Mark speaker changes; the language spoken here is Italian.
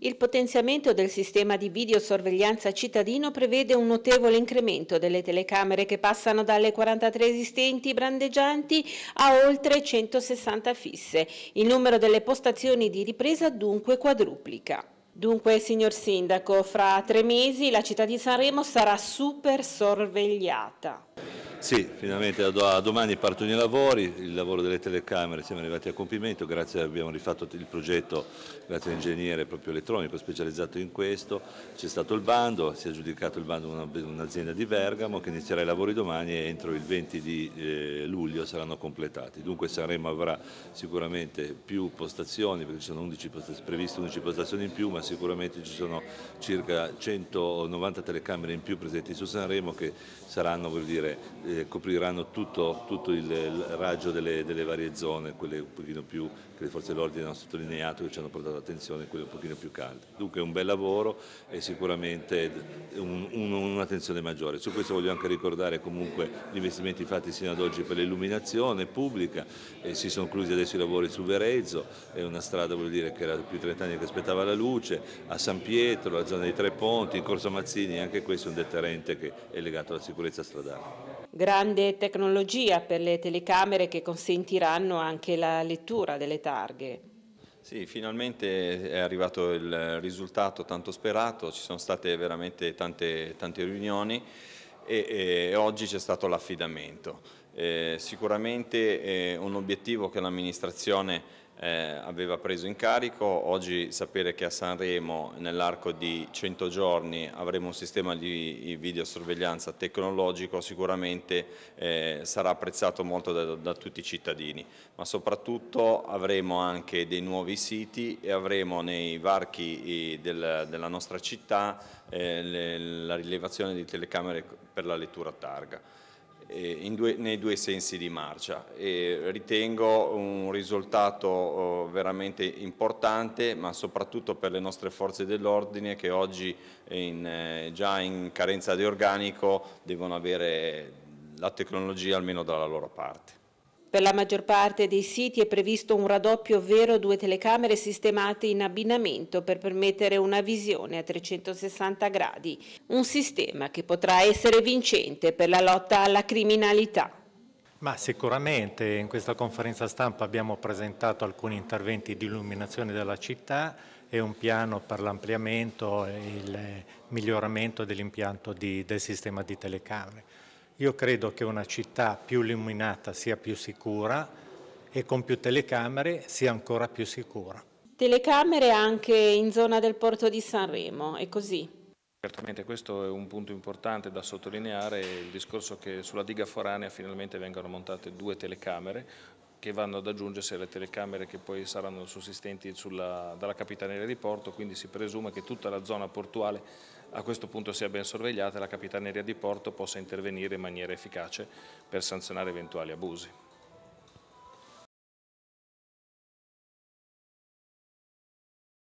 Speaker 1: Il potenziamento del sistema di videosorveglianza cittadino prevede un notevole incremento delle telecamere che passano dalle 43 esistenti brandeggianti a oltre 160 fisse. Il numero delle postazioni di ripresa dunque quadruplica. Dunque, signor Sindaco, fra tre mesi la città di Sanremo sarà super sorvegliata.
Speaker 2: Sì, finalmente da domani partono i lavori, il lavoro delle telecamere siamo arrivati a compimento, grazie, abbiamo rifatto il progetto grazie all'ingegnere proprio elettronico specializzato in questo, c'è stato il bando, si è aggiudicato il bando un'azienda di Bergamo che inizierà i lavori domani e entro il 20 di eh, luglio saranno completati, dunque Sanremo avrà sicuramente più postazioni perché ci sono 11 previste 11 postazioni in più ma sicuramente ci sono circa 190 telecamere in più presenti su Sanremo che saranno vuol dire, eh, copriranno tutto, tutto, il raggio delle, delle, varie zone, quelle un pochino più che le forze dell'ordine hanno sottolineato, che ci hanno portato attenzione, quelle un pochino più calde. Dunque è un bel lavoro e sicuramente un, un, un'attenzione maggiore. Su questo voglio anche ricordare comunque gli investimenti fatti sino ad oggi per l'illuminazione pubblica, eh, si sono conclusi adesso i lavori su Verezzo, è una strada vuol dire, che era più di 30 anni che aspettava la luce, a San Pietro, la zona dei Tre Ponti, in Corso Mazzini, anche questo è un deterrente che è legato alla sicurezza stradale.
Speaker 1: Grande tecnologia per le telecamere che consentiranno anche la lettura delle targhe.
Speaker 2: Sì, finalmente
Speaker 3: è arrivato il risultato tanto sperato, ci sono state veramente tante, tante riunioni e, e oggi c'è stato l'affidamento. Eh, sicuramente un obiettivo che l'amministrazione eh, aveva preso in carico, oggi sapere che a Sanremo nell'arco di 100 giorni avremo un sistema di videosorveglianza tecnologico sicuramente eh, sarà apprezzato molto da, da, tutti i cittadini, ma soprattutto avremo anche dei nuovi siti e avremo nei varchi del, della nostra città eh, le, la rilevazione di telecamere per la lettura targa. Eh, due, nei due sensi di marcia. E ritengo un risultato oh, veramente importante, ma soprattutto per le nostre forze dell'ordine che oggi eh, in, eh, già in carenza di organico devono avere la tecnologia almeno dalla loro parte.
Speaker 1: Per la maggior parte dei siti è previsto un raddoppio, ovvero due telecamere sistemate in abbinamento per permettere una visione a 360 gradi, un sistema che potrà essere vincente per la lotta alla criminalità.
Speaker 4: Ma sicuramente in questa conferenza stampa abbiamo presentato alcuni interventi di illuminazione della città e un piano per l'ampliamento e il miglioramento dell'impianto del sistema di telecamere. Io credo che una città più illuminata sia più sicura e con più telecamere sia ancora più sicura.
Speaker 1: Telecamere anche in zona del porto di Sanremo, è così?
Speaker 4: Certamente questo è un punto
Speaker 3: importante da sottolineare, il discorso che sulla diga foranea finalmente vengano montate due telecamere, che vanno ad aggiungersi alle telecamere che poi saranno sussistenti sulla, dalla Capitaneria di Porto, quindi si presume che tutta la zona portuale a questo punto sia ben sorvegliata e la Capitaneria di Porto possa intervenire in maniera efficace per sanzionare eventuali abusi.